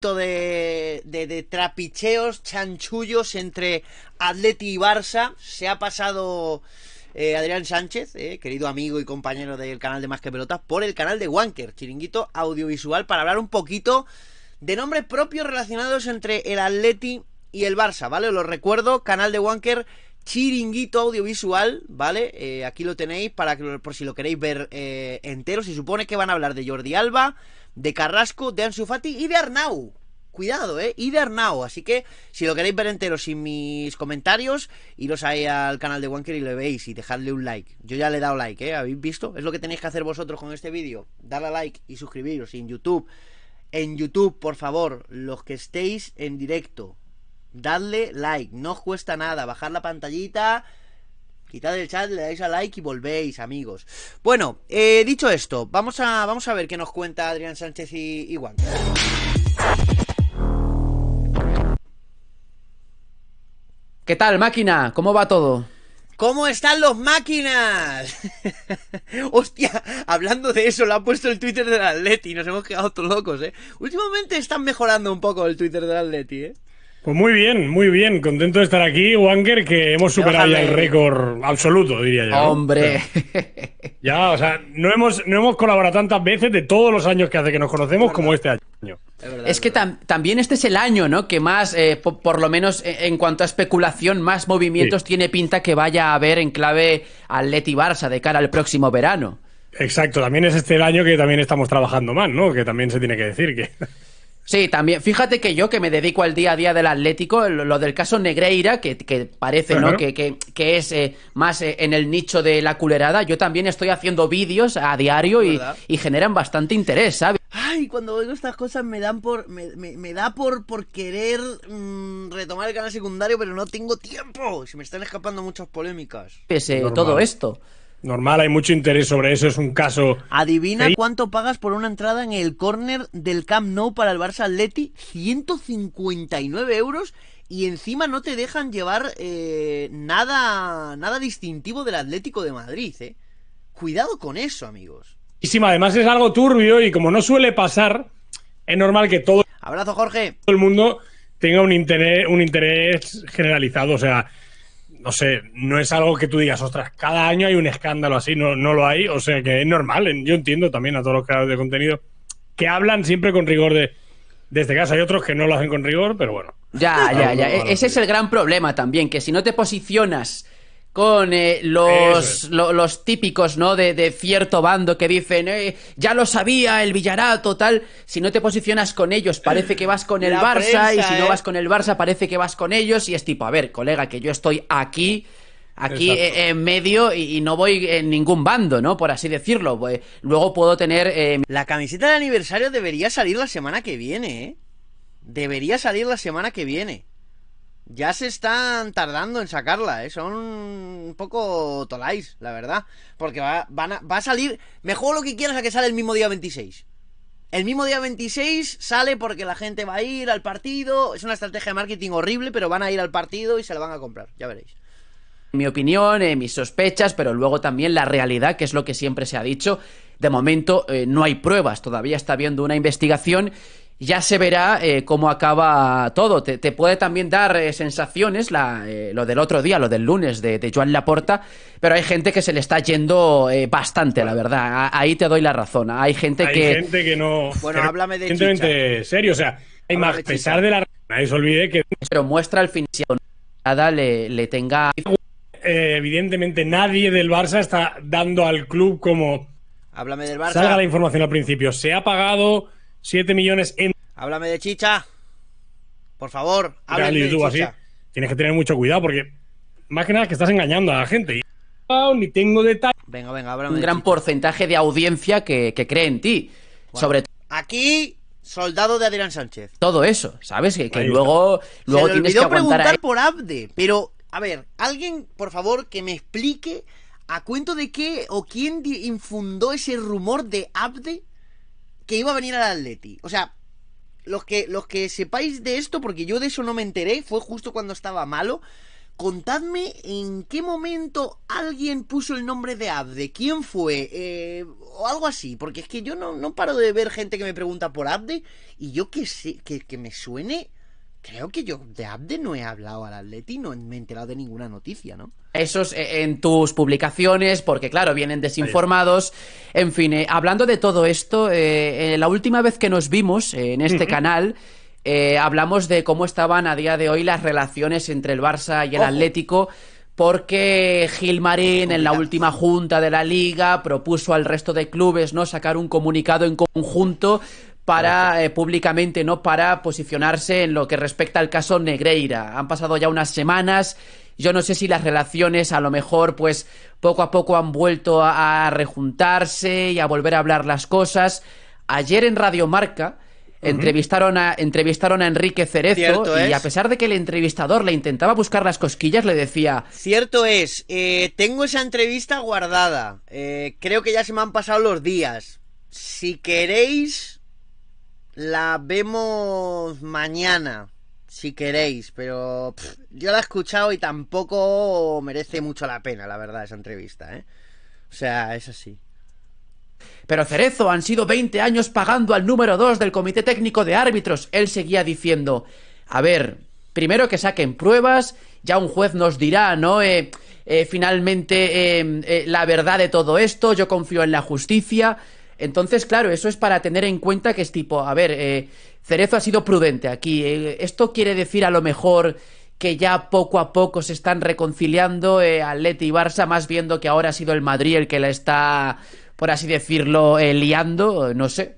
De, de, trapicheos, chanchullos entre Atleti y Barça. Se ha pasado eh, Adrián Sánchez, eh, querido amigo y compañero del canal de Más que Pelotas, por el canal de Wanker, chiringuito audiovisual, para hablar un poquito de nombres propios relacionados entre el Atleti y el Barça, ¿vale? Os lo recuerdo, canal de Wanker. Chiringuito audiovisual, ¿vale? Eh, aquí lo tenéis para que, por si lo queréis ver entero. Se supone que van a hablar de Jordi Alba, de Carrasco, de Ansu Fati y de Arnau. Cuidado, ¿eh? Y de Arnau. Así que si lo queréis ver entero sin mis comentarios, iros ahí al canal de Wanker y lo veis y dejadle un like. Yo ya le he dado like, ¿eh? ¿Habéis visto? Es lo que tenéis que hacer vosotros con este vídeo. Darle a like y suscribiros en YouTube. En YouTube, por favor, los que estéis en directo, dadle like. No os cuesta nada. Bajar la pantallita Quitad el chat, le dais a like y volvéis, amigos. Bueno, eh, dicho esto, vamos a, vamos a ver qué nos cuenta Adrián Sánchez y, Juan. ¿Qué tal, máquina? ¿Cómo va todo? ¿Cómo están los máquinas? Hostia, hablando de eso, lo ha puesto el Twitter del Atleti. Nos hemos quedado todos locos, ¿eh? Últimamente están mejorando un poco el Twitter del Atleti, ¿eh? Pues muy bien, muy bien. Contento de estar aquí, Wanker, que hemos superado ya el récord absoluto, diría yo. Hombre. ya, o sea, no hemos, no hemos colaborado tantas veces de todos los años que hace que nos conocemos como este año. Es, que también este es el año, ¿no? Que más, eh, por, lo menos eh, en cuanto a especulación, más movimientos tiene pinta que vaya a haber en clave Atleti Barça de cara al próximo verano. Exacto, también es este el año que también estamos trabajando más, ¿no? Que también se tiene que decir que... Sí, también. Fíjate que yo que me dedico al día a día del Atlético, lo, del caso Negreira, que, parece ¿no? Que, que, que es eh, más eh, en el nicho de la culerada, yo también estoy haciendo vídeos a diario y, generan bastante interés, ¿sabes? Ay, cuando oigo estas cosas me dan por. me, me, da por, por querer mm, retomar el canal secundario, pero no tengo tiempo. Se me están escapando muchas polémicas. Pese eh, todo esto. Normal, hay mucho interés sobre eso, es un caso. Adivina cuánto pagas por una entrada en el córner del Camp Nou para el Barça Atleti, 159 euros y encima no te dejan llevar eh, nada, nada distintivo del Atlético de Madrid. ¿eh? Cuidado con eso, amigos. Y si además es algo turbio y como no suele pasar, es normal que todo... Abrazo, Jorge. Todo el mundo tenga un interés, un interés generalizado, o sea no sé, no es algo que tú digas, ostras, cada año hay un escándalo así, no, no lo hay, o sea que es normal, yo entiendo también a todos los creadores de contenido que hablan siempre con rigor de, desde este casa hay otros que no lo hacen con rigor, pero bueno. Ya, ya, ya, e, ese es el gran problema también, que si no te posicionas con eh, los, los típicos, ¿no? De, cierto bando que dicen, eh, ya lo sabía, el Villarato, tal. Si no te posicionas con ellos, parece que vas con el Barça, y si no ¿eh? vas con el Barça, parece que vas con ellos. Y es tipo, a ver, colega, que yo estoy aquí. Aquí en medio y, no voy en ningún bando, ¿no? Por así decirlo. Luego puedo tener... La camiseta de aniversario debería salir la semana que viene, Debería salir la semana que viene ya se están tardando en sacarla, ¿eh? Son un poco tolais, la verdad. Porque va, van a, va a salir... Me juego lo que quieras a que sale el mismo día 26. El mismo día 26 sale porque la gente va a ir al partido. Es una estrategia de marketing horrible, pero van a ir al partido y se la van a comprar, ya veréis mi opinión, eh, mis sospechas, pero luego también la realidad, que es lo que siempre se ha dicho. De momento eh, no hay pruebas, todavía está habiendo una investigación ya se verá eh, cómo acaba todo. Te, puede también dar eh, sensaciones eh, lo del otro día, lo del lunes de, Joan Laporta, pero hay gente que se le está yendo bastante, la verdad. ahí te doy la razón. Hay gente que. Hay gente que no. Bueno, háblame de. Evidentemente, serio, o sea, a pesar de la. Nadie se olvide que. Pero muestra al fin si nada le, tenga. evidentemente, nadie del Barça está dando al club como. Háblame del Barça. Salga la información al principio. Se ha pagado 7 millones en. Háblame de chicha. Por favor, háblame de chicha. Tienes que tener mucho cuidado porque, más que nada, que estás engañando a la gente. Oh, ni tengo detalles. Venga, venga, háblame. Un gran porcentaje de audiencia que, cree en ti. Sobre Aquí, soldado de Adrián Sánchez. Todo eso, ¿sabes? Que, luego, luego tienes que preguntar por Abde, pero, a ver, alguien, por favor, que me explique. ¿A cuento de qué o quién infundó ese rumor de Abde que iba a venir al Atleti. O sea, los que, los que sepáis de esto, porque yo de eso no me enteré, fue justo cuando estaba malo. Contadme en qué momento alguien puso el nombre de Abde, quién fue, eh, o algo así, porque es que yo no, no, paro de ver gente que me pregunta por Abde y yo que, sé, que, que me suene Creo que yo de Abde no he hablado al Atleti, no me he enterado de ninguna noticia, ¿no? es eh, en tus publicaciones, porque claro, vienen desinformados. En fin, eh, hablando de todo esto, eh, la última vez que nos vimos en este canal, hablamos de cómo estaban a día de hoy las relaciones entre el Barça y el Atlético porque Gilmarín en la última junta de la liga propuso al resto de clubes no sacar un comunicado en conjunto para eh, públicamente, ¿no? Para posicionarse en lo que respecta al caso Negreira. Han pasado ya unas semanas. Yo no sé si las relaciones a lo mejor, pues, poco a poco han vuelto a, rejuntarse y a volver a hablar las cosas. Ayer en Radio Marca entrevistaron, a, entrevistaron a Enrique Cerezo y a pesar de que el entrevistador le intentaba buscar las cosquillas, le decía... Cierto es, eh, tengo esa entrevista guardada. Eh, creo que ya se me han pasado los días. Si queréis, la vemos mañana, si queréis, pero yo la he escuchado y tampoco merece mucho la pena, la verdad, esa entrevista, ¿eh? O sea, es así. Pero Cerezo, han sido 20 años pagando al número 2 del Comité Técnico de Árbitros. Él seguía diciendo, a ver, primero que saquen pruebas, ya un juez nos dirá, ¿no? Eh, eh, finalmente eh, la verdad de todo esto, yo confío en la justicia. Entonces, claro, eso es para tener en cuenta que es tipo, a ver, eh, Cerezo ha sido prudente aquí. Eh, esto quiere decir a lo mejor que ya poco a poco se están reconciliando eh, Atleti y Barça, más viendo que ahora ha sido el Madrid el que la está, por así decirlo, eh, liando, no sé.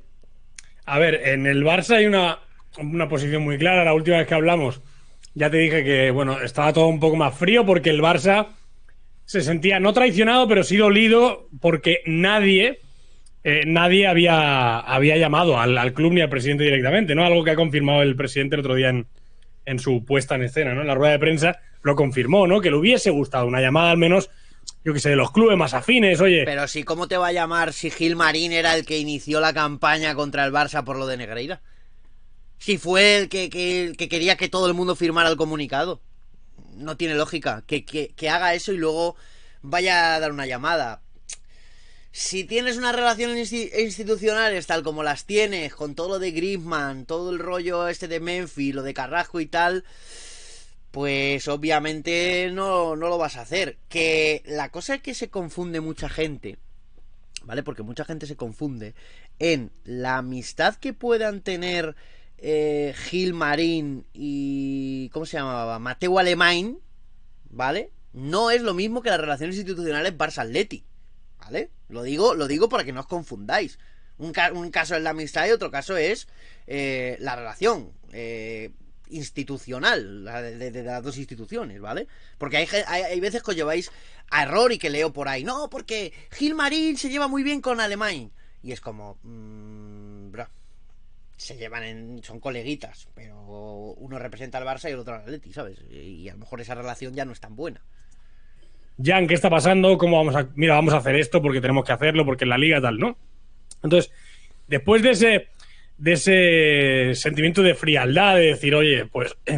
A ver, en el Barça hay una, una posición muy clara. La última vez que hablamos, ya te dije que, bueno, estaba todo un poco más frío porque el Barça se sentía no traicionado, pero sí dolido porque nadie eh, nadie había, había llamado al, club ni al presidente directamente, ¿no? Algo que ha confirmado el presidente el otro día en, en su puesta en escena, ¿no? En la rueda de prensa lo confirmó, ¿no? Que le hubiese gustado una llamada al menos yo qué sé, de los clubes más afines, oye. Pero si, ¿cómo te va a llamar si Gil Marín era el que inició la campaña contra el Barça por lo de Negreira? Si fue el que, quería que todo el mundo firmara el comunicado. No tiene lógica que, que, haga eso y luego vaya a dar una llamada. Si tienes unas relaciones institucionales tal como las tienes, con todo lo de Griezmann, todo el rollo este de Memphis, lo de Carrasco y tal, pues obviamente no, no lo vas a hacer. Que la cosa es que se confunde mucha gente, ¿vale? Porque mucha gente se confunde en la amistad que puedan tener eh, Gil Marín y... ¿Cómo se llamaba? Mateo Alemán, ¿vale? No es lo mismo que las relaciones institucionales Barça-Atleti. Lo digo, lo digo para que no os confundáis. Un, caso es la amistad y otro caso es eh, la relación eh, institucional, de, las dos instituciones, ¿vale? Porque hay, veces que os lleváis a error y que leo por ahí, no, porque Gilmarín se lleva muy bien con Alemán. Y es como, mm, se llevan en, son coleguitas, pero uno representa al Barça y el otro al Atleti, ¿sabes? Y a lo mejor esa relación ya no es tan buena. Jan, ¿qué está pasando? ¿Cómo vamos a.? Mira, vamos a hacer esto porque tenemos que hacerlo, porque en la liga tal, ¿no? Entonces, después de ese, de ese sentimiento de frialdad, de decir, oye, pues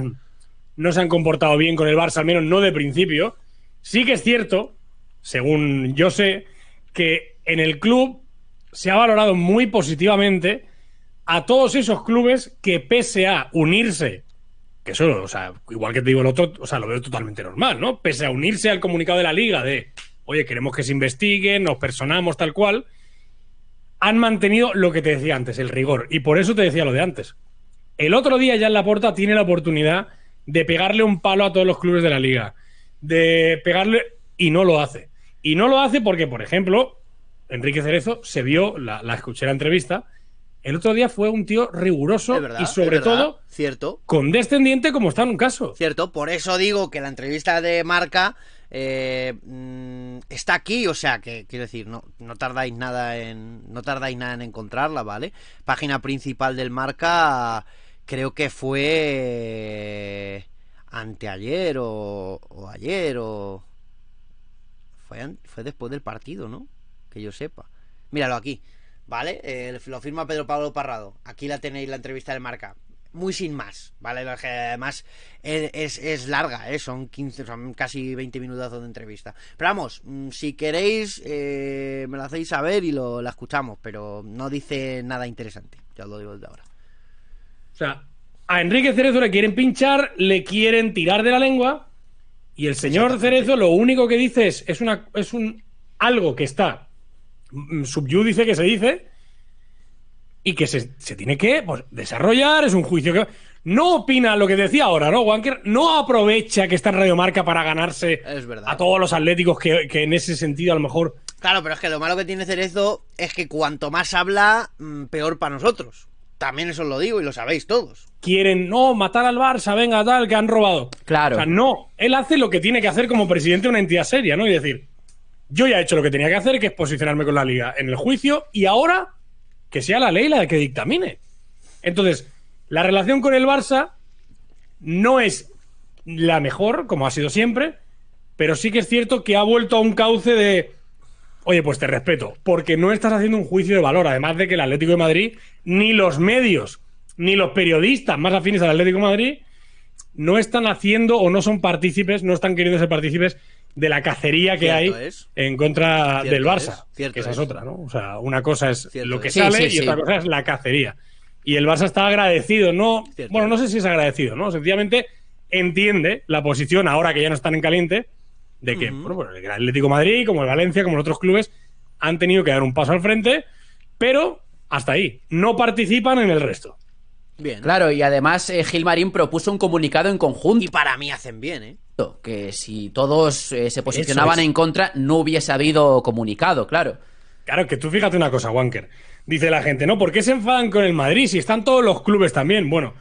no se han comportado bien con el Barça, al menos no de principio, sí que es cierto, según yo sé, que en el club se ha valorado muy positivamente a todos esos clubes que pese a unirse que eso, o sea, igual que te digo el otro, o sea, lo veo totalmente normal, ¿no? Pese a unirse al comunicado de la liga de, oye, queremos que se investiguen, nos personamos tal cual, han mantenido lo que te decía antes, el rigor. Y por eso te decía lo de antes. El otro día ya en la puerta tiene la oportunidad de pegarle un palo a todos los clubes de la liga, de pegarle y no lo hace. Y no lo hace porque, por ejemplo, Enrique Cerezo se vio, la, la escuché la entrevista, el otro día fue un tío riguroso y sobre todo cierto. condescendiente como está en un caso. Cierto, por eso digo que la entrevista de marca eh, mm, está aquí, o sea que quiero decir, no, no tardáis nada en. No tardáis nada en encontrarla, ¿vale? Página principal del marca creo que fue eh, anteayer o, o ayer o. Fue, fue después del partido, ¿no? Que yo sepa. Míralo aquí. ¿vale? Eh, lo firma Pedro Pablo Parrado. Aquí la tenéis la entrevista de marca. Muy sin más, ¿vale? Además es, es, larga, ¿eh? son 15, son casi 20 minutos de entrevista. Pero vamos, mm, si queréis eh, me lo hacéis saber y lo, la escuchamos, pero no dice nada interesante, ya os lo digo desde ahora. O sea, a Enrique Cerezo le quieren pinchar, le quieren tirar de la lengua y el señor Cerezo lo único que dice es, es, una, es un, algo que está Mm, subyúdice que se dice y que se, tiene que pues, desarrollar, es un juicio que... No opina lo que decía ahora, ¿no? Wanker no aprovecha que está en Radiomarca para ganarse a todos los atléticos que, en ese sentido a lo mejor... Claro, pero es que lo malo que tiene Cerezo es que cuanto más habla, mm, peor para nosotros también eso os lo digo y lo sabéis todos. Quieren, no, matar al Barça, venga, tal, que han robado. Claro. no, él hace lo que tiene que hacer como presidente de una entidad seria, ¿no? Y decir, yo ya he hecho lo que tenía que hacer, que es posicionarme con la liga en el juicio y ahora que sea la ley la que dictamine. Entonces, la relación con el Barça no es la mejor, como ha sido siempre, pero sí que es cierto que ha vuelto a un cauce de, oye, pues te respeto, porque no estás haciendo un juicio de valor, además de que el Atlético de Madrid, ni los medios, ni los periodistas más afines al Atlético de Madrid, no están haciendo o no son partícipes, no están queriendo ser partícipes de la cacería que hay en contra del Barça. Que esa es, otra, ¿no? O sea, una cosa es lo que sale y otra cosa es la cacería. Y el Barça está agradecido, no, bueno, no sé si es agradecido, ¿no? Sencillamente entiende la posición ahora que ya no están en caliente de que bueno, pues el Atlético Madrid, como el Valencia, como los otros clubes han tenido que dar un paso al frente, pero hasta ahí, no participan en el resto. Bien. Claro, y además eh, Gilmarín propuso un comunicado en conjunto. Y para mí hacen bien, ¿eh? que si todos eh, se posicionaban en contra no hubiese habido comunicado, claro. Claro, que tú fíjate una cosa, Wanker. Dice la gente, no, ¿por qué se enfadan con el Madrid si están todos los clubes también? Bueno,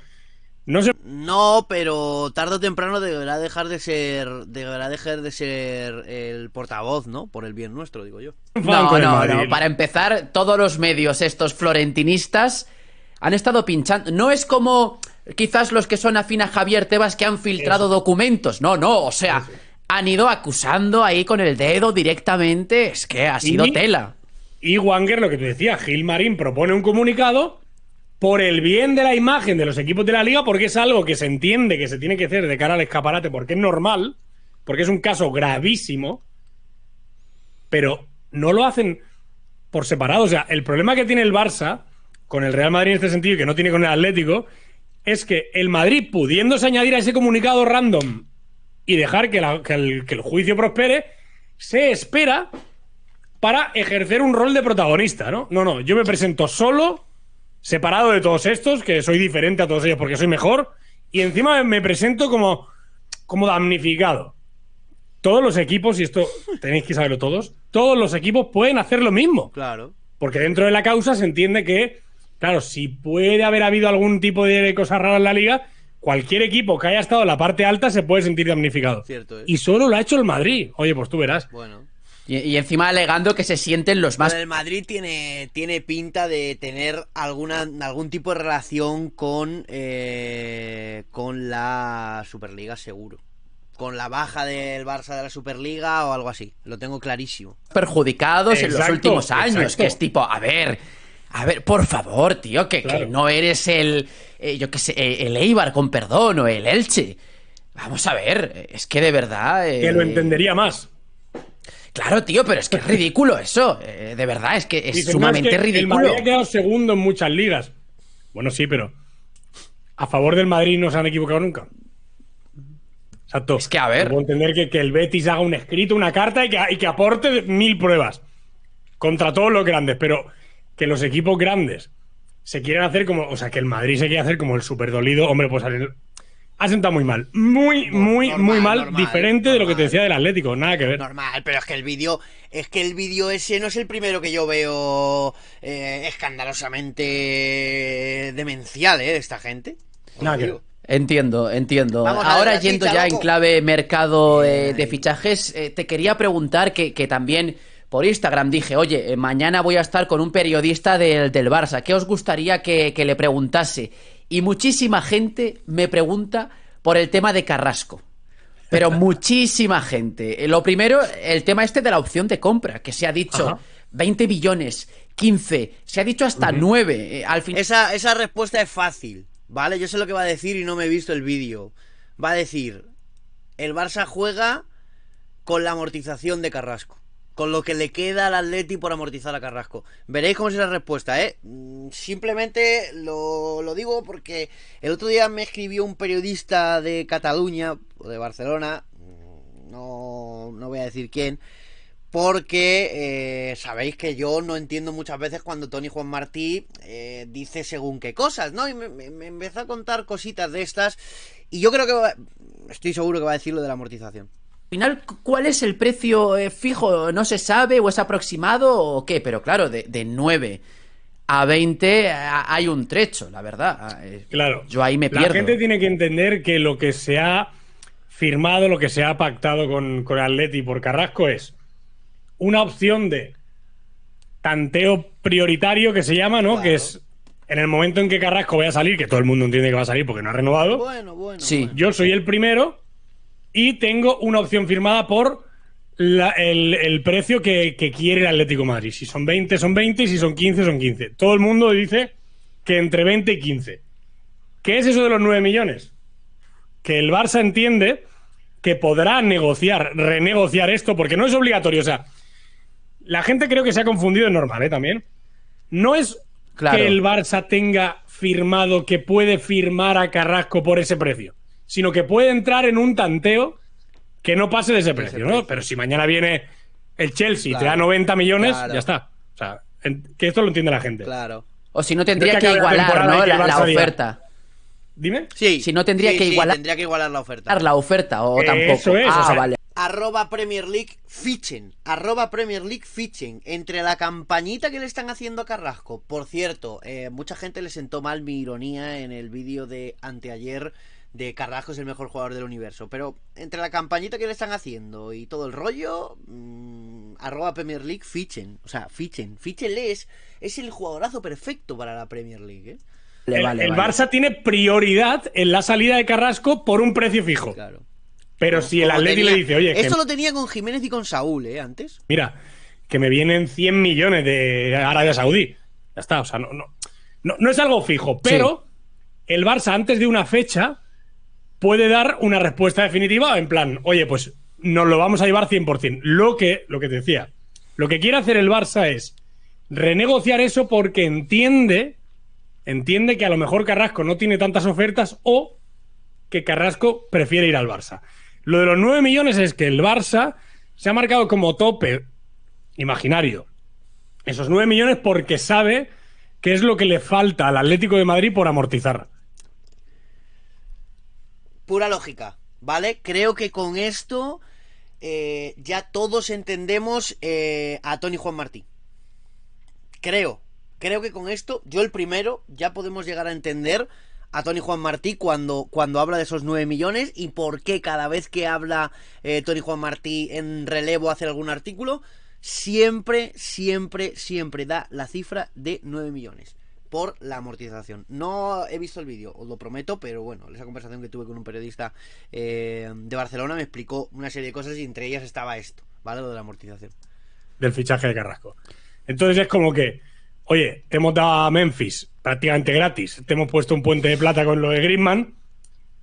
no sé. No, pero tarde o temprano deberá dejar de ser, deberá dejar de ser el portavoz, ¿no? Por el bien nuestro, digo yo. No, no, no. Para empezar, todos los medios estos florentinistas han estado pinchando. No es como quizás los que son afín a Javier Tebas que han filtrado documentos. No, no, o sea, han ido acusando ahí con el dedo directamente. Es que ha sido tela. Y Wanger, lo que te decía... Gil Marín propone un comunicado por el bien de la imagen de los equipos de la liga, porque es algo que se entiende que se tiene que hacer de cara al escaparate, porque es normal, porque es un caso gravísimo, pero no lo hacen por separado. O sea, el problema que tiene el Barça con el Real Madrid en este sentido y que no tiene con el Atlético es que el Madrid, pudiéndose añadir a ese comunicado random y dejar que, el, que el juicio prospere, se espera para ejercer un rol de protagonista, ¿no? No, no, yo me presento solo, separado de todos estos, que soy diferente a todos ellos porque soy mejor, y encima me presento como, como damnificado. Todos los equipos, y esto tenéis que saberlo todos, todos los equipos pueden hacer lo mismo. Claro. Porque dentro de la causa se entiende que Claro, si puede haber habido algún tipo de cosa rara en la liga, cualquier equipo que haya estado en la parte alta se puede sentir damnificado. Cierto, ¿eh? Y solo lo ha hecho el Madrid. Oye, pues tú verás. Bueno. Y, encima alegando que se sienten los más. el Madrid tiene, tiene pinta de tener alguna, algún tipo de relación con, eh, con la Superliga, seguro. Con la baja del Barça de la Superliga o algo así. Lo tengo clarísimo. Perjudicados en los últimos años, que es tipo, a ver, a ver, por favor, tío, que, que no eres el, eh, yo qué sé, eh, el Eibar con perdón o el Elche. Vamos a ver, es que de verdad... Que lo eh, entendería más. Claro, tío, pero es que es ridículo eso. de verdad, es que es sumamente no, que ridículo. El Madrid ha quedado segundo en muchas ligas. Bueno, sí, pero a favor del Madrid no se han equivocado nunca. Exacto. Es que a ver. entender que, que, el Betis haga un escrito, una carta y que, y que aporte mil pruebas contra todos los grandes, pero que los equipos grandes se quieren hacer como. O sea, que el Madrid se quiere hacer como el super dolido. Hombre, pues ha sentado muy mal. Muy, muy, muy mal. diferente de lo que te decía del Atlético. Nada que ver. Normal, pero es que el vídeo. Es que el vídeo ese no es el primero que yo veo eh, escandalosamente demencial, ¿eh? De esta gente. Nada que ver. Entiendo, entiendo. Ahora yendo ya en clave mercado eh, de fichajes, eh, te quería preguntar que, que también por Instagram dije, oye, eh, mañana voy a estar con un periodista del, del Barça, ¿qué os gustaría que, le preguntase? Y muchísima gente me pregunta por el tema de Carrasco. Pero muchísima gente. Eh, lo primero, el tema este de la opción de compra, que se ha dicho 20 billones, 15, se ha dicho hasta 9. Eh, al esa, esa respuesta es fácil, ¿vale? Yo sé lo que va a decir y no me he visto el vídeo. Va a decir, el Barça juega con la amortización de Carrasco con lo que le queda al Atleti por amortizar a Carrasco. Veréis cómo es la respuesta, ¿eh? Mm, simplemente lo, digo porque el otro día me escribió un periodista de Cataluña, o de Barcelona, mm, no, no voy a decir quién, porque eh, sabéis que yo no entiendo muchas veces cuando Tony Juan Martí eh, dice según qué cosas, ¿no? Y me, me, empezó a contar cositas de estas y yo creo que estoy seguro que va a decir lo de la amortización final, ¿cuál es el precio eh, fijo? ¿No se sabe o es aproximado o qué? Pero claro, de, 9 a 20 hay un trecho, la verdad. Ah, eh, claro. Yo ahí me pierdo. La gente tiene que entender que lo que se ha firmado, lo que se ha pactado con, con Atleti por Carrasco es una opción de tanteo prioritario que se llama, ¿no? Que es en el momento en que Carrasco vaya a salir, que todo el mundo entiende que va a salir porque no ha renovado. Bueno, Bueno. Yo soy el primero y tengo una opción firmada por el, precio que, quiere el Atlético Madrid. Si son 20, son 20, y si son 15, son 15. Todo el mundo dice que entre 20 y 15. ¿Qué es eso de los 9 millones? Que el Barça entiende que podrá negociar, renegociar esto, porque no es obligatorio. O sea, la gente creo que se ha confundido, es normal, ¿eh? También. No es que el Barça tenga firmado que puede firmar a Carrasco por ese precio sino que puede entrar en un tanteo que no pase de ese precio, ¿no? Pero si mañana viene el Chelsea y te da 90 millones, ya está. O sea, que esto lo entiende la gente. Claro. O si no tendría que, igualar, ¿no? La, oferta. Dime. Sí. Si no tendría que igualar. que igualar la oferta. La oferta o tampoco. Eso es, ah, Arroba Premier League fichen. Arroba Premier League fichen. Entre la campañita que le están haciendo a Carrasco. Por cierto, eh, mucha gente le sentó mal mi ironía en el vídeo de anteayer de Carrasco es el mejor jugador del universo. Pero entre la campañita que le están haciendo y todo el rollo, mm, arroba Premier League, fichen. O sea, fichen. fichen es, es el jugadorazo perfecto para la Premier League. ¿eh? el, Barça tiene prioridad en la salida de Carrasco por un precio fijo. Claro. Pero si el Atleti le dice, oye. Esto em- lo tenía con Jiménez y con Saúl, ¿eh? Antes. Mira, que me vienen 100 millones de Arabia Saudí. Ya está, o sea, no, no, no, es algo fijo, pero el Barça antes de una fecha puede dar una respuesta definitiva en plan, oye, pues nos lo vamos a llevar 100%. Lo que, lo que te decía, lo que quiere hacer el Barça es renegociar eso porque entiende, entiende que a lo mejor Carrasco no tiene tantas ofertas o que Carrasco prefiere ir al Barça. Lo de los 9 millones es que el Barça se ha marcado como tope imaginario. Esos 9 millones porque sabe que es lo que le falta al Atlético de Madrid por amortizar pura lógica, ¿vale? Creo que con esto eh, ya todos entendemos eh, a Tony Juan Martí. Creo, creo que con esto, yo el primero, ya podemos llegar a entender a Tony Juan Martí cuando, cuando habla de esos 9 millones y por qué cada vez que habla eh, Tony Juan Martí en relevo hace algún artículo, siempre, siempre, siempre da la cifra de 9 millones por la amortización. No he visto el vídeo, os lo prometo, pero bueno, esa conversación que tuve con un periodista eh, de Barcelona me explicó una serie de cosas y entre ellas estaba esto, ¿vale? Lo de la amortización. Del fichaje de Carrasco. Entonces es como que, oye, te hemos dado a Memphis prácticamente gratis, te hemos puesto un puente de plata con lo de Griezmann,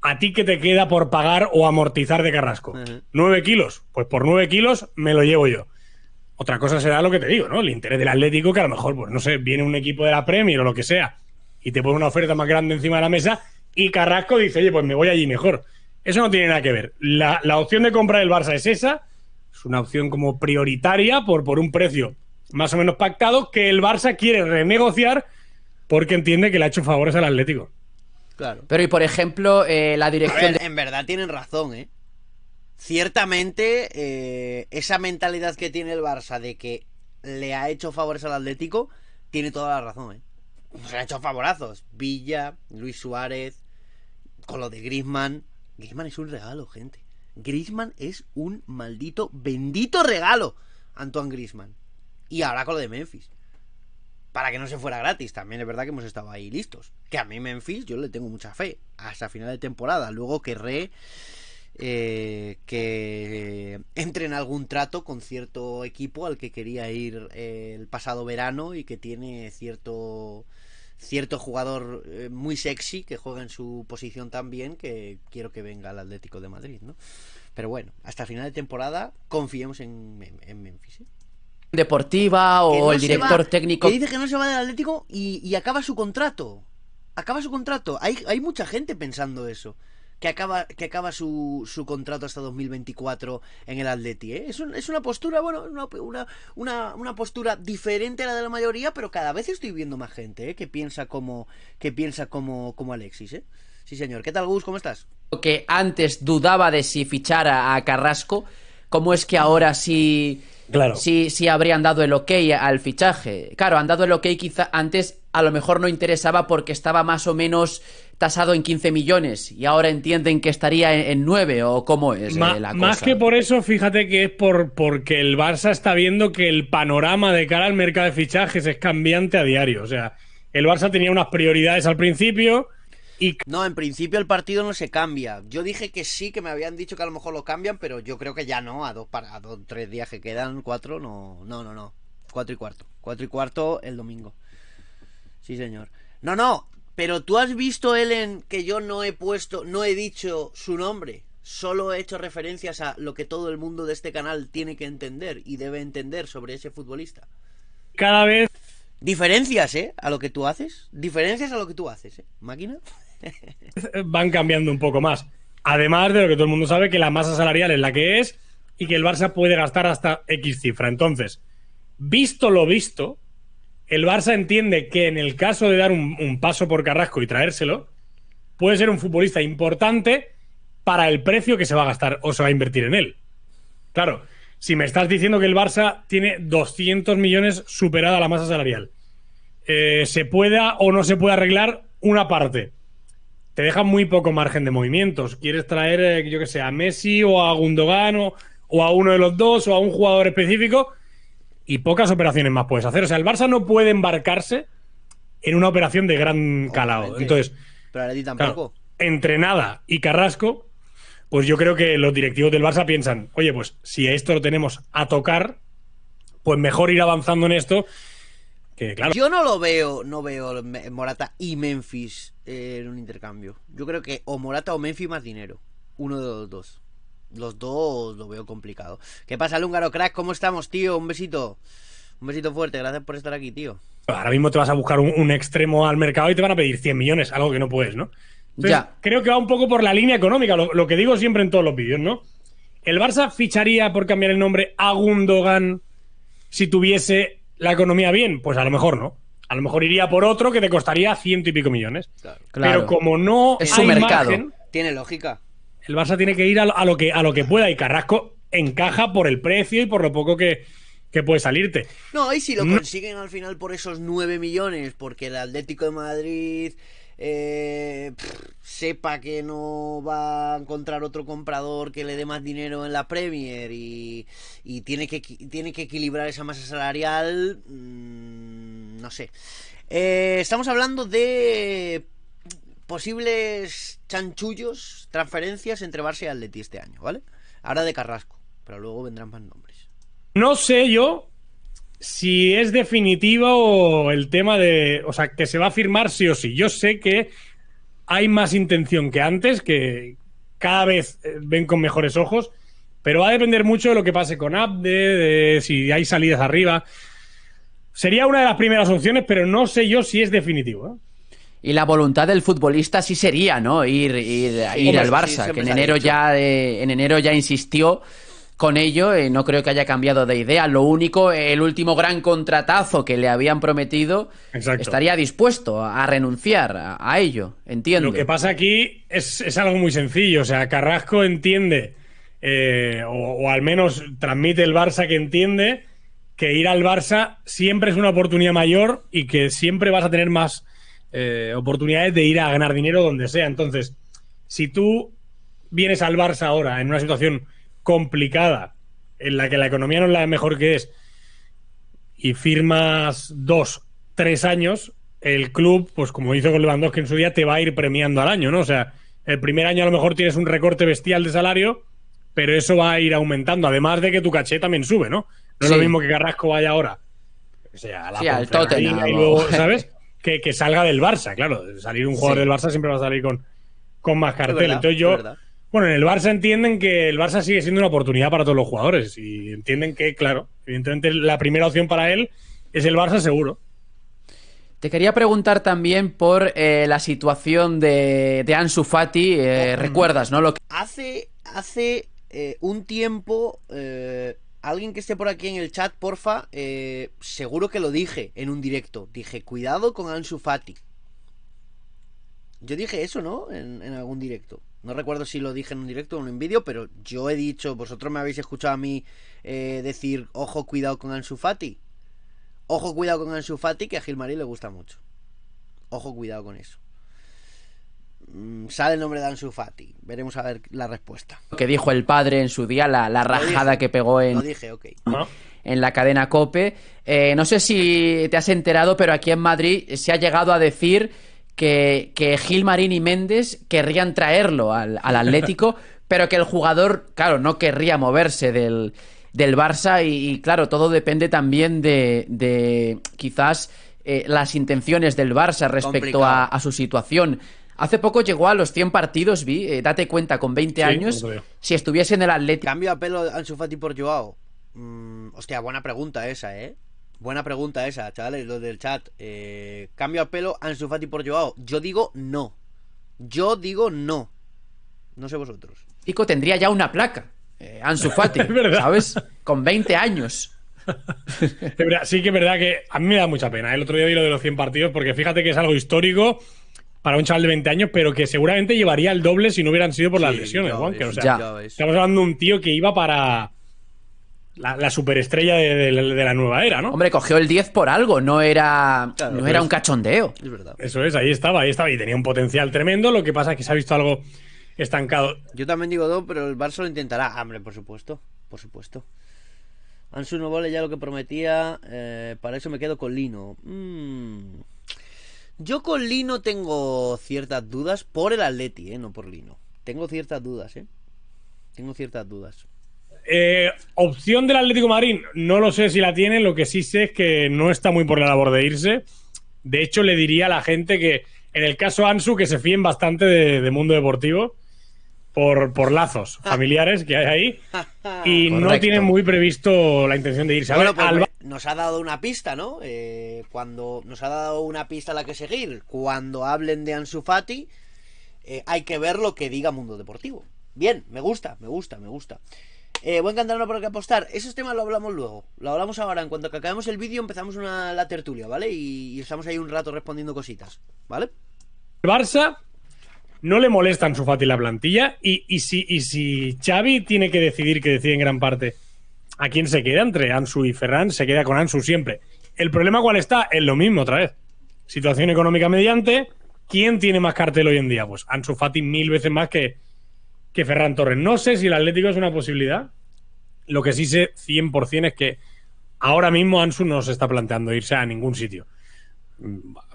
¿a ti qué te queda por pagar o amortizar de Carrasco? ¿Nueve kilos? Pues por nueve kilos me lo llevo yo. Otra cosa será lo que te digo, ¿no? El interés del Atlético, que a lo mejor, pues no sé, viene un equipo de la Premier o lo que sea, y te pone una oferta más grande encima de la mesa, y Carrasco dice, oye, pues me voy allí mejor. Eso no tiene nada que ver. La, opción de compra del Barça es esa, es una opción como prioritaria por, por un precio más o menos pactado, que el Barça quiere renegociar porque entiende que le ha hecho favores al Atlético. Claro. Pero y por ejemplo, eh, la dirección... En verdad tienen razón, ¿eh? ciertamente eh, esa mentalidad que tiene el Barça de que le ha hecho favores al Atlético, tiene toda la razón, ¿eh? Nos ha hecho favorazos. Villa, Luis Suárez, con lo de Grisman. Grisman es un regalo, gente. Griezmann es un maldito, bendito regalo, Antoine Grisman. Y ahora con lo de Memphis. Para que no se fuera gratis, también es verdad que hemos estado ahí listos. Que a mí Memphis yo le tengo mucha fe. Hasta final de temporada. Luego querré eh, que eh, entre en algún trato con cierto equipo al que quería ir eh, el pasado verano y que tiene cierto cierto jugador eh, muy sexy que juega en su posición también que quiero que venga al Atlético de Madrid, ¿no? Pero bueno, hasta final de temporada confiemos en, en, Memphis. Deportiva o el director técnico. Que dice que no se va del Atlético y, y acaba su contrato. Acaba su contrato. Hay, hay mucha gente pensando eso que acaba, que acaba su, su contrato hasta 2024 en el Atleti. ¿eh? Es, una postura, bueno, una, una, postura diferente a la de la mayoría, pero cada vez estoy viendo más gente ¿eh? que piensa como, que piensa como, como Alexis. ¿eh? Sí, señor. ¿Qué tal, Gus? ¿Cómo estás? Que antes dudaba de si fichara a Carrasco, ¿cómo es que ahora sí... Claro. Si, si habrían dado el ok al fichaje. Claro, han dado el ok quizá antes a lo mejor no interesaba porque estaba más o menos tasado en 15 millones y ahora entienden que estaría en, 9 o cómo es eh, la cosa. Más que por eso, fíjate que es por porque el Barça está viendo que el panorama de cara al mercado de fichajes es cambiante a diario. O sea, el Barça tenía unas prioridades al principio no, en principio el partido no se cambia. Yo dije que sí, que me habían dicho que a lo mejor lo cambian, pero yo creo que ya no. A dos, para, a dos tres días que quedan, cuatro, no, no, no, no. Cuatro y cuarto. Cuatro y cuarto el domingo. Sí, señor. No, no, pero tú has visto, Ellen, que yo no he puesto, no he dicho su nombre. Solo he hecho referencias a lo que todo el mundo de este canal tiene que entender y debe entender sobre ese futbolista. Cada vez. Diferencias, ¿eh? A lo que tú haces. Diferencias a lo que tú haces, ¿eh? Máquina. van cambiando un poco más. Además de lo que todo el mundo sabe, que la masa salarial es la que es y que el Barça puede gastar hasta X cifra. Entonces, visto lo visto, el Barça entiende que en el caso de dar un, paso por Carrasco y traérselo, puede ser un futbolista importante para el precio que se va a gastar o se va a invertir en él. Claro, si me estás diciendo que el Barça tiene 200 millones superada la masa salarial, eh, se pueda o no se puede arreglar una parte te deja muy poco margen de movimientos. Quieres traer, eh, yo que sé, a Messi o a Gundogan o, a uno de los dos o a un jugador específico y pocas operaciones más puedes hacer. O sea, el Barça no puede embarcarse en una operación de gran calado. Entonces, entre nada y Carrasco, pues yo creo que los directivos del Barça piensan, oye, pues si esto lo tenemos a tocar, pues mejor ir avanzando en esto yo no lo veo, no veo Morata y Memphis eh, en un intercambio. Yo creo que o Morata o Memphis más dinero. Uno de los dos. Los dos lo veo complicado. ¿Qué pasa, Lúngaro Crack? ¿Cómo estamos, tío? Un besito. Un besito fuerte. Gracias por estar aquí, tío. Pues ahora mismo te vas a buscar un, extremo al mercado y te van a pedir 100 millones, algo que no puedes, ¿no? ya. Creo que va un poco por la línea económica, lo, lo que digo siempre en todos los vídeos, ¿no? El Barça ficharía por cambiar el nombre a Gundogan si tuviese la economía bien, pues a lo mejor no. A lo mejor iría por otro que te costaría ciento y pico millones. Claro. Pero como no es un mercado, tiene lógica. El Barça tiene que ir a lo, que a lo que pueda y Carrasco encaja por el precio y por lo poco que, puede salirte. No, y si lo consiguen al final por esos nueve millones, porque el Atlético de Madrid eh, sepa que no va a encontrar otro comprador que le dé más dinero en la Premier y, tiene, que, tiene que equilibrar esa masa salarial, mm, no sé. Eh, estamos hablando de posibles chanchullos, transferencias entre Barça y Atleti este año, ¿vale? Ahora de Carrasco, pero luego vendrán más nombres. No sé yo si es definitivo el tema de, o sea, que se va a firmar sí o sí. Yo sé que hay más intención que antes, que cada vez eh, ven con mejores ojos, pero va a depender mucho de lo que pase con Abde, de si hay salidas arriba. Sería una de las primeras opciones, pero no sé yo si es definitivo. ¿eh? Y la voluntad del futbolista sí sería, ¿no? Ir, al Barça, que en enero, ya, eh, en enero ya insistió con ello. Eh, no creo que haya cambiado de idea. Lo único, el último gran contratazo que le habían prometido estaría dispuesto a, renunciar a, ello. Entiendo. Lo que pasa aquí es, algo muy sencillo. O sea, Carrasco entiende, eh, o, al menos transmite el Barça que entiende, que ir al Barça siempre es una oportunidad mayor y que siempre vas a tener más eh, oportunidades de ir a ganar dinero donde sea. Entonces, si tú vienes al Barça ahora en una situación complicada, en la que la economía no es la mejor que es, y firmas dos, tres años, el club, pues como hizo con Lewandowski en su día, te va a ir premiando al año, ¿no? O sea, el primer año a lo mejor tienes un recorte bestial de salario, pero eso va a ir aumentando, además de que tu caché también sube, ¿no? No es lo mismo que Carrasco vaya ahora. O sea, a la sí, Y luego, ¿sabes? que, salga del Barça, claro. Salir un jugador del Barça siempre va a salir con, con más cartel. Entonces yo bueno, en el Barça entienden que el Barça sigue siendo una oportunidad para todos los jugadores y entienden que, claro, evidentemente la primera opción para él es el Barça seguro. Te quería preguntar también por eh, la situación de, Ansu Fati. Eh, Recuerdas, ¿no? Lo Hace, hace eh, un tiempo, alguien que esté por aquí en el chat, porfa, seguro que lo dije en un directo. Dije, cuidado con Ansu Fati. Yo dije eso, ¿no? en algún directo. No recuerdo si lo dije en un directo o en un vídeo, pero yo he dicho, vosotros me habéis escuchado a mí eh, decir, ojo, cuidado con Ansu Ojo, cuidado con Ansu que a Gilmarí le gusta mucho. Ojo, cuidado con eso. Mm, sale el nombre de Ansu Veremos a ver la respuesta. Lo que dijo el padre en su día, la, rajada que pegó en... dije, en la cadena Cope. Eh, no sé si te has enterado, pero aquí en Madrid se ha llegado a decir que, que Gilmarín y Méndez querrían traerlo al, Atlético, pero que el jugador, claro, no querría moverse del, del Barça y, claro, todo depende también de, de quizás eh, las intenciones del Barça respecto a, su situación. Hace poco llegó a los 100 partidos, vi, eh, date cuenta, con 20 años, si estuviese en el Atlético... Cambio a pelo Ansu Fati por Joao. Mm, hostia, buena pregunta esa, ¿eh? Buena pregunta esa, chavales, los del chat. Eh, ¿Cambio a pelo Ansu Fati por Joao? Yo digo no. Yo digo no. No sé vosotros. Ico tendría ya una placa. Eh, Ansu Fati, ¿sabes? Con 20 años. sí que es verdad que a mí me da mucha pena. ¿eh? El otro día vi lo de los 100 partidos porque fíjate que es algo histórico para un chaval de 20 años, pero que seguramente llevaría el doble si no hubieran sido por las lesiones, Juan. estamos hablando de un tío que iba para la, superestrella de, la nueva era, ¿no? Hombre, cogió el 10 por algo, no era, no era un cachondeo. Es verdad. Eso es, ahí estaba, ahí estaba. Y tenía un potencial tremendo. Lo que pasa es que se ha visto algo estancado. Yo también digo dos, pero el Barça lo intentará. Ah, hombre, por supuesto. Por supuesto. Ansu no vale ya lo que prometía. Eh, para eso me quedo con Lino. Mm. Yo con Lino tengo ciertas dudas por el Atleti, eh, no por Lino. Tengo ciertas dudas, ¿eh? Tengo ciertas dudas. Eh, opción del Atlético Madrid, no lo sé si la tienen lo que sí sé es que no está muy por la labor de irse. De hecho, le diría a la gente que, en el caso Ansu, que se fíen bastante de, Mundo Deportivo por, por lazos ah. familiares que hay ahí y no tienen muy previsto la intención de irse. Pues, pues, nos ha dado una pista, ¿no? Eh, cuando nos ha dado una pista a la que seguir. Cuando hablen de Ansu Fati, eh, hay que ver lo que diga Mundo Deportivo. Bien, me gusta, me gusta, me gusta. Eh, buen encantarnos por qué apostar. Esos temas lo hablamos luego. Lo hablamos ahora. En cuanto que acabemos el vídeo, empezamos una, la tertulia, ¿vale? Y, estamos ahí un rato respondiendo cositas, ¿vale? Barça no le molestan su fácil la plantilla. Y, si, y si Xavi tiene que decidir, que decide en gran parte, a quién se queda entre Ansu y Ferran, se queda con Ansu siempre. El problema, ¿cuál está? Es lo mismo otra vez. Situación económica mediante. ¿Quién tiene más cartel hoy en día? Pues Ansu Fati mil veces más que, que Ferran Torres. No sé si el Atlético es una posibilidad. Lo que sí sé 100% es que ahora mismo Ansu no se está planteando irse a ningún sitio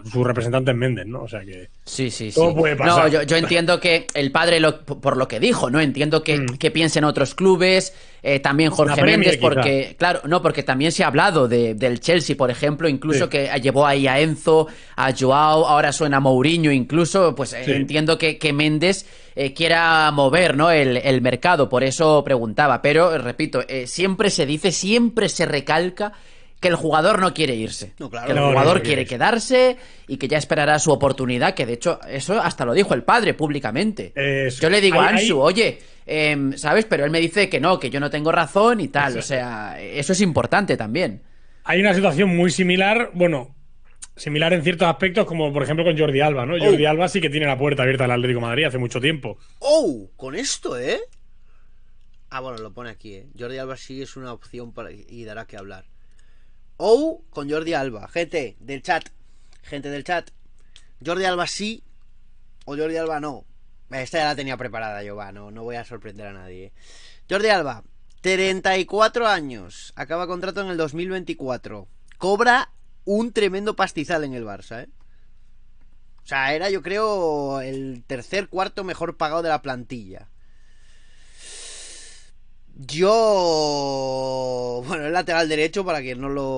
su representante Méndez, ¿no? O sea que. Sí, sí, sí. No, yo, entiendo que el padre, por lo que dijo, ¿no? Entiendo que, mm. piensen otros clubes. Eh, también Jorge Méndez, porque. Claro, no, porque también se ha hablado de, del Chelsea, por ejemplo, incluso que llevó ahí a Enzo, a Joao, ahora suena Mourinho, incluso. Pues eh, entiendo que, que Méndez eh, quiera mover, ¿no? el, mercado, por eso preguntaba. Pero, repito, siempre se dice, siempre se recalca que el jugador no quiere irse. que el jugador quiere quedarse y que ya esperará su oportunidad, que de hecho eso hasta lo dijo el padre públicamente. Yo le digo a Ansu, oye, em, ¿sabes? Pero él me dice que no, que yo no tengo razón y tal. O sea, eso es importante también. Hay una situación muy similar, bueno, similar en ciertos aspectos, como por ejemplo con Jordi Alba, ¿no? Oh. Jordi Alba sí que tiene la puerta abierta al Atlético Madrid hace mucho tiempo. ¡Oh! Con esto, ¿eh? Ah, bueno, lo pone aquí, ¿eh? Jordi Alba sí es una opción y dará que hablar. O con Jordi Alba. Gente del chat. Gente del chat. Jordi Alba sí o Jordi Alba no. Esta ya la tenía preparada yo, va, no, no voy a sorprender a nadie. Eh. Jordi Alba, 34 años, acaba contrato en el 2024. Cobra un tremendo pastizal en el Barça, ¿eh? O sea, era yo creo el tercer cuarto mejor pagado de la plantilla. Yo. Bueno, el lateral derecho para que no lo.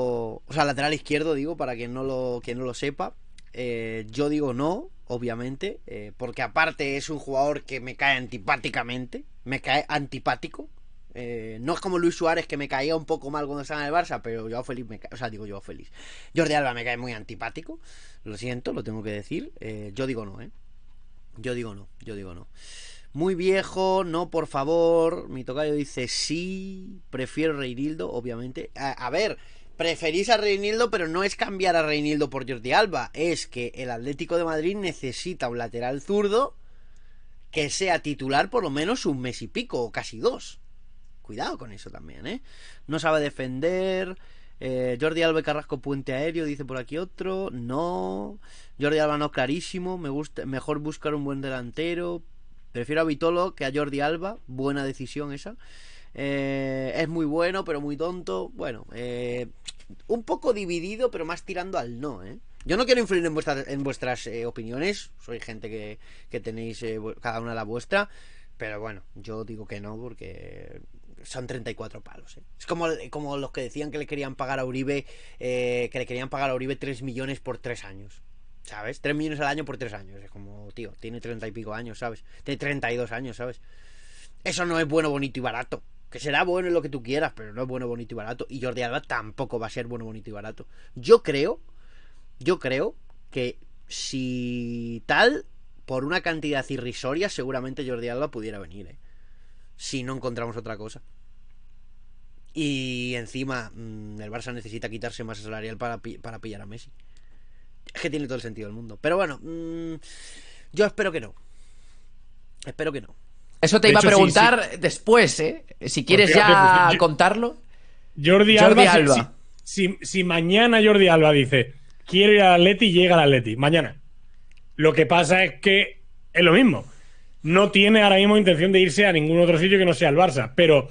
O sea, lateral izquierdo, digo, para que no lo, que no lo sepa. Eh, yo digo no, obviamente, eh, porque aparte es un jugador que me cae antipáticamente. Me cae antipático. Eh, no es como Luis Suárez que me caía un poco mal cuando estaba en el Barça, pero yo feliz me o sea, digo yo feliz Jordi Alba me cae muy antipático, lo siento, lo tengo que decir. yo digo no, ¿eh? Yo digo no, yo digo no. Muy viejo, no, por favor. Mi tocayo dice sí, prefiero Reinildo, obviamente. A, ver, preferís a Reinildo, pero no es cambiar a Reinildo por Jordi Alba. Es que el Atlético de Madrid necesita un lateral zurdo que sea titular por lo menos un mes y pico, o casi dos. Cuidado con eso también, ¿eh? No sabe defender. Eh, Jordi Alba y Carrasco Puente Aéreo, dice por aquí otro. No. Jordi Alba no clarísimo. Me gusta, mejor buscar un buen delantero. Prefiero a Vitolo que a Jordi Alba. Buena decisión esa. Eh, es muy bueno, pero muy tonto. Bueno, eh, un poco dividido, pero más tirando al no, ¿eh? Yo no quiero influir en vuestras, opiniones. Soy gente que, tenéis cada una la vuestra. Pero bueno, yo digo que no porque son 34 palos. Es como, como los que decían que le querían pagar a Uribe, que le querían pagar a Uribe 3 millones por 3 años. ¿Sabes? 3 millones al año por 3 años. Es como, tío, tiene 30 y pico años, ¿sabes? Tiene 32 años, ¿sabes? Eso no es bueno, bonito y barato. Que será bueno lo que tú quieras, pero no es bueno, bonito y barato. Y Jordi Alba tampoco va a ser bueno, bonito y barato. Yo creo, yo creo que si tal, por una cantidad irrisoria, seguramente Jordi Alba pudiera venir, ¿eh? Si no encontramos otra cosa. Y encima, mm, el Barça necesita quitarse más salarial para, para pillar a Messi. Es que tiene todo el sentido del mundo. Pero bueno, mm, yo espero que no. Espero que no. Eso te iba a preguntar después, ¿eh? Si pues quieres ya pues, contarlo. Jordi, Alba. Si, mañana Jordi Alba dice, quiero ir al Atleti, llega al Atleti. Mañana. Lo que pasa es que es lo mismo. No tiene ahora mismo intención de irse a ningún otro sitio que no sea el Barça. Pero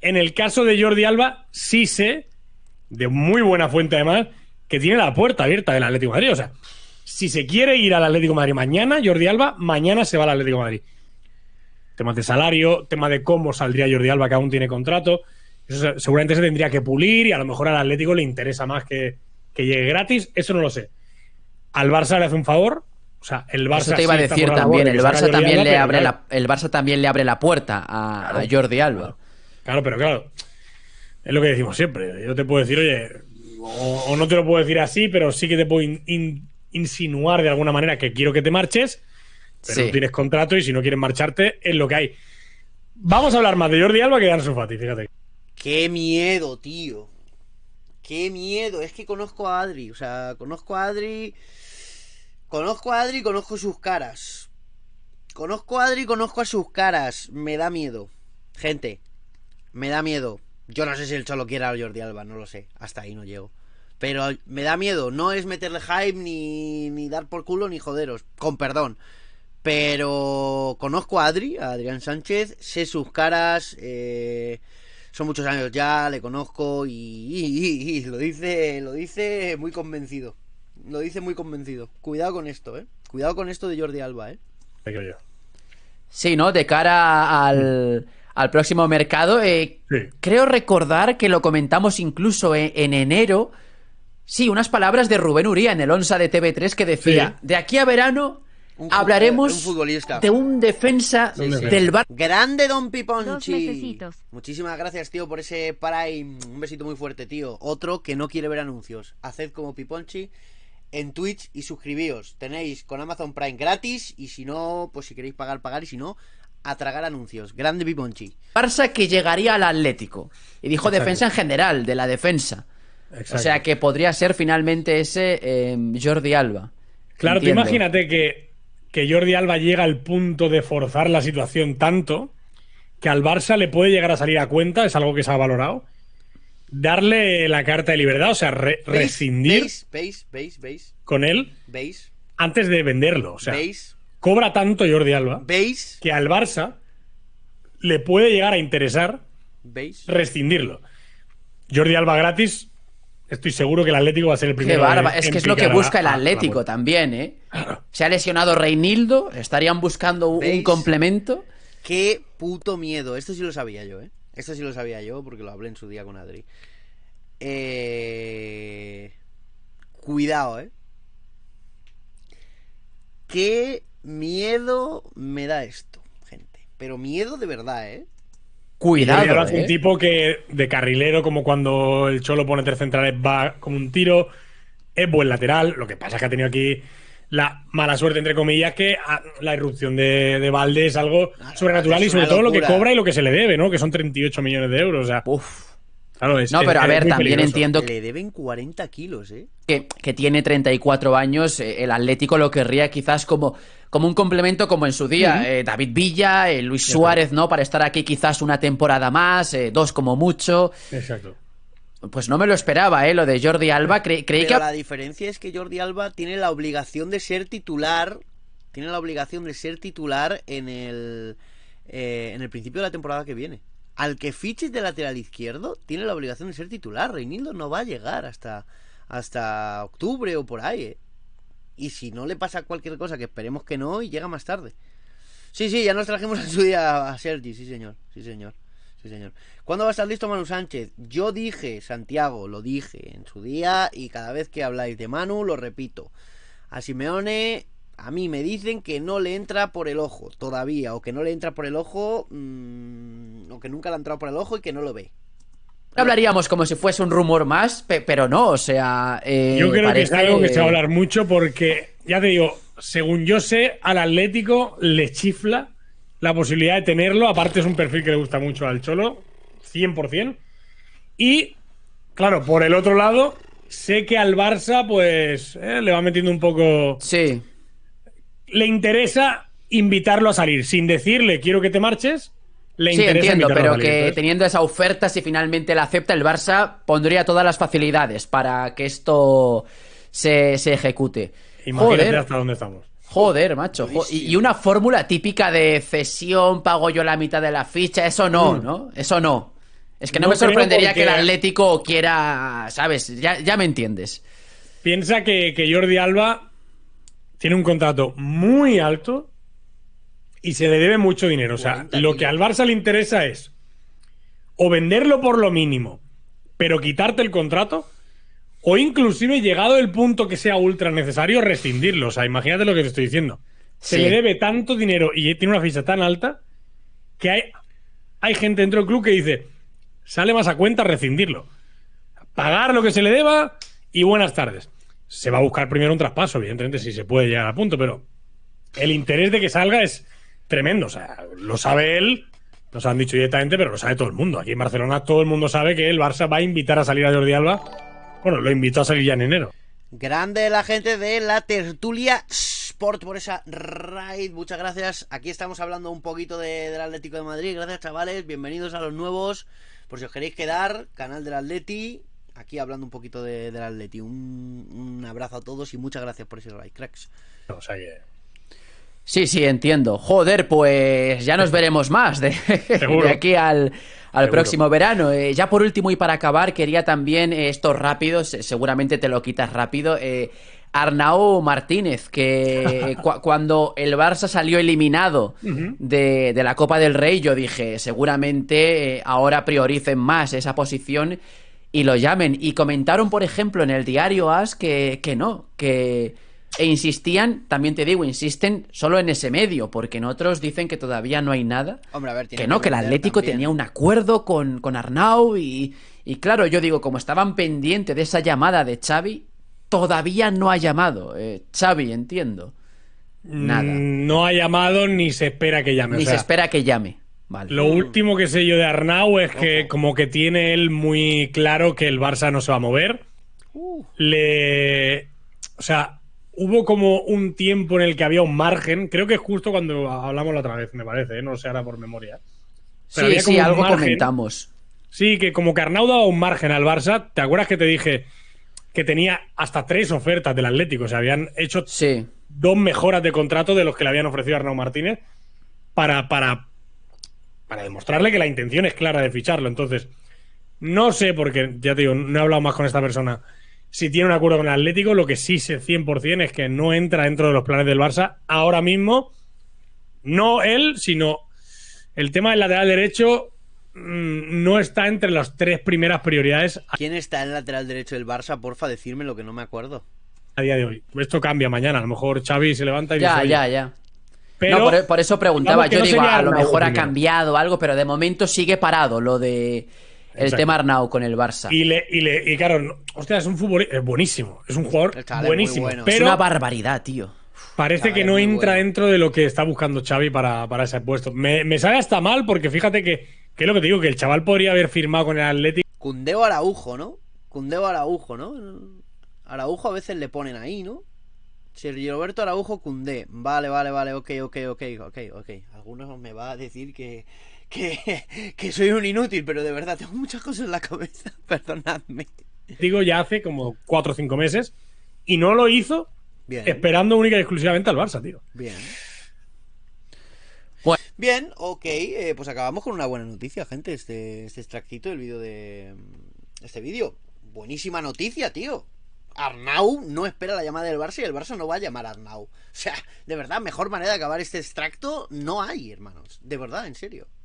en el caso de Jordi Alba, sí sé, de muy buena fuente además, que tiene la puerta abierta del Atlético Madrid. O sea, si se quiere ir al Atlético Madrid mañana, Jordi Alba, mañana se va al Atlético Madrid. Temas de salario, tema de cómo saldría Jordi Alba, que aún tiene contrato. seguramente se tendría que pulir y a lo mejor al Atlético le interesa más que, que llegue gratis. Eso no lo sé. Al Barça le hace un favor. O sea, el Barça. te a decir también. El Barça también, le abre la, el Barça también le abre la puerta a, Jordi Alba. claro, pero claro. Es lo que decimos siempre. Yo te puedo decir, oye, o, no te lo puedo decir así, pero sí que te puedo insinuar de alguna manera que quiero que te marches, pero tienes contrato y si no quieres marcharte es lo que hay. Vamos a hablar más de Jordi Alba que de su Fati, fíjate. Qué miedo, tío. Qué miedo. Es que conozco a Adri. O sea, conozco a Adri. Conozco a Adri, conozco sus caras. Conozco a Adri, conozco a sus caras. Me da miedo. Gente, me da miedo. Yo no sé si el Cholo quiera a Jordi Alba, no lo sé. Hasta ahí no llego. Pero me da miedo. No es meterle hype, ni, dar por culo, ni joderos. Con perdón. Pero conozco a Adri, a Adrián Sánchez. Sé sus caras. Eh, son muchos años ya, le conozco y, lo dice lo dice muy convencido. Lo dice muy convencido. Cuidado con esto, ¿eh? Cuidado con esto de Jordi Alba, ¿eh? Sí, ¿no? De cara al, al próximo mercado. Eh, creo recordar que lo comentamos incluso e-, en, enero. Sí, unas palabras de Rubén Uría en el Onsa de TV3 que decía, de aquí a verano hablaremos de un defensa del bar. Grande Don Piponchi. Muchísimas gracias, tío, por ese Prime. Un besito muy fuerte, tío. Otro que no quiere ver anuncios. Haced como Piponchi en Twitch y suscribíos. Tenéis con Amazon Prime gratis y si no, pues si queréis pagar, pagar y si no, a tragar anuncios. Grande Bibonchi. Barça que llegaría al Atlético. Y dijo defensa en general, de la defensa. O sea que podría ser finalmente ese em, Jordi Alba. Claro, imagínate que, que Jordi Alba llega al punto de forzar la situación tanto que al Barça le puede llegar a salir a cuenta, es algo que se ha valorado. Darle la carta de libertad, o sea, rescindir con él antes de venderlo. O sea, cobra tanto Jordi Alba ¿Veis? que al Barça le puede llegar a interesar ¿Veis? rescindirlo. Jordi Alba gratis, estoy seguro que el Atlético va a ser el primero. es que es lo que busca el Atlético también, ¿eh? Se ha lesionado Reinildo, estarían buscando un complemento. Qué puto miedo. Esto sí lo sabía yo, ¿eh? Esto sí lo sabía yo porque lo hablé en su día con Adri. Eh... Cuidado, ¿eh? Qué Miedo me da esto, gente. Pero miedo de verdad, ¿eh? Cuidado. ¿eh? un tipo que de carrilero, como cuando el Cholo pone tres centrales, va como un tiro. Es buen lateral. Lo que pasa es que ha tenido aquí la mala suerte, entre comillas, que ah, la irrupción de, de es algo sobrenatural y sobre todo lo que cobra y lo que se le debe, ¿no? Que son 38 millones de euros. O sea, Uf. Claro, es, no, pero a ver, también entiendo que. Le deben 40 kilos, ¿eh? Que, que tiene 34 años. Eh, el Atlético lo querría quizás como como un complemento como en su día. Eh, David Villa, eh, Luis Suárez, ¿no? Para estar aquí quizás una temporada más, eh, dos como mucho. Exacto. Pues no me lo esperaba, ¿eh? Lo de Jordi Alba. creí que... La diferencia es que Jordi Alba tiene la obligación de ser titular. Tiene la obligación de ser titular en el, en el principio de la temporada que viene. Al que fiches de lateral izquierdo, tiene la obligación de ser titular. Reinildo no va a llegar hasta, hasta octubre o por ahí, ¿eh? Y si no le pasa cualquier cosa, que esperemos que no, y llega más tarde. Sí, sí, ya nos trajimos en su día a Sergi, sí señor, sí señor, sí señor. ¿Cuándo va a estar listo Manu Sánchez? Yo dije, Santiago, lo dije en su día y cada vez que habláis de Manu lo repito. A Simeone, a mí me dicen que no le entra por el ojo todavía, o que no le entra por el ojo, mm, o que nunca le ha entrado por el ojo y que no lo ve hablaríamos como si fuese un rumor más, pero no, o sea. Eh, yo creo que es algo que se va a hablar mucho porque, ya te digo, según yo sé, al Atlético le chifla la posibilidad de tenerlo. Aparte, es un perfil que le gusta mucho al Cholo, 100%. Y, claro, por el otro lado, sé que al Barça, pues, eh, le va metiendo un poco. Sí. Le interesa invitarlo a salir, sin decirle quiero que te marches, sí, entiendo, pero que teniendo esa oferta, si finalmente la acepta el Barça, pondría todas las facilidades para que esto se, se ejecute. Imagínate Joder. hasta dónde estamos. Joder, macho. Y una fórmula típica de cesión, pago yo la mitad de la ficha, eso no, mm. ¿no? Eso no. Es que no, me sorprendería que el Atlético quiera, ¿sabes? Ya, me entiendes. Piensa que Jordi Alba tiene un contrato muy alto y se le debe mucho dinero. O sea, lo que al Barça le interesa es o venderlo por lo mínimo, pero quitarte el contrato, o inclusive llegado el punto que sea ultra necesario, rescindirlo. O sea, imagínate lo que te estoy diciendo. Se le debe tanto dinero y tiene una ficha tan alta que hay, hay gente dentro del club que dice, sale más a cuenta rescindirlo. Pagar lo que se le deba y buenas tardes. Se va a buscar primero un traspaso, evidentemente, si se puede llegar a punto, pero el interés de que salga es, tremendo. O sea, lo sabe él, nos han dicho directamente, pero lo sabe todo el mundo. Aquí en Barcelona todo el mundo sabe que el Barça va a invitar a salir a Jordi Alba. Bueno, lo invitó a salir ya en enero. Grande la gente de la tertulia Sport por esa raid. Muchas gracias. Aquí estamos hablando un poquito del Atlético de Madrid. Gracias, chavales. Bienvenidos a los nuevos. Por si os queréis quedar, canal del Atleti. Aquí hablando un poquito de, del Atleti. Un, abrazo a todos y muchas gracias por ese raid, cracks. O sea Sí, sí, entiendo. Joder, pues ya nos veremos más de, aquí al, próximo verano. Eh, ya por último y para acabar, quería también eh, esto rápido, eh, seguramente te lo quitas rápido. Arnau Martínez, que cuando el Barça salió eliminado de, la Copa del Rey, yo dije, seguramente ahora prioricen más esa posición y lo llamen. Y comentaron, por ejemplo, en el diario As que, que no, que e insistían, también te digo, insisten solo en ese medio, porque en otros dicen que todavía no hay nada. ver, que no, que, el Atlético tenía un acuerdo con, Arnau y, claro, yo digo, como estaban pendientes de esa llamada de Xavi, todavía no ha llamado. Eh, Xavi, entiendo. Nada. Mm, no ha llamado ni se espera que llame. Ni se espera que llame. Vale. Lo último que sé yo de Arnau es que como que tiene él muy claro que el Barça no se va a mover. Uh. Le... O sea, hubo como un tiempo en el que había un margen, creo que es justo cuando hablamos la otra vez, me parece, ¿eh? no sé ahora por memoria. sí, algo comentamos. Sí, que como Carnau daba un margen al Barça, ¿te acuerdas que te dije que tenía hasta tres ofertas del Atlético? O sea, habían hecho dos mejoras de contrato de los que le habían ofrecido a Arnau Martínez para, para, para demostrarle que la intención es clara de ficharlo. Entonces, no sé, por qué. ya te digo, no he hablado más con esta persona si tiene un acuerdo con el Atlético, lo que sí sé 100% es que no entra dentro de los planes del Barça ahora mismo. No él, sino el tema del lateral derecho mm, no está entre las tres primeras prioridades. ¿Quién está en el lateral derecho del Barça? Porfa, decírmelo, lo que no me acuerdo. A día de hoy. Esto cambia mañana. A lo mejor Xavi se levanta y Ya, dice, ya, ya. Pero, por, eso preguntaba. Yo digo, a lo mejor ha cambiado algo, pero de momento sigue parado lo de el tema Arnau con el Barça. Y, claro, hostia, es un futbolista buenísimo. Es un jugador buenísimo. es una barbaridad, tío. Parece que no entra dentro de lo que está buscando Xavi para, para ese puesto. Me, me, sale hasta mal porque fíjate que, que es lo que te digo, que el chaval podría haber firmado con el Atlético. Cundeo Araujo, ¿no? Cundeo Araujo, ¿no? Araujo a veces le ponen ahí, ¿no? Si Roberto Araujo Cundé. Vale, vale, vale, ok, ok, ok, ok, ok. Algunos me va a decir que que, soy un inútil, pero de verdad tengo muchas cosas en la cabeza, perdonadme. Digo, ya hace como 4 o 5 meses y no lo hizo Bien. esperando única y exclusivamente al Barça, tío. Bien. Bien, ok, eh, pues acabamos con una buena noticia, gente. Este, este extractito del vídeo de. Este vídeo. Buenísima noticia, tío. Arnau no espera la llamada del Barça y el Barça no va a llamar a Arnau. O sea, de verdad, mejor manera de acabar este extracto no hay, hermanos. De verdad, en serio.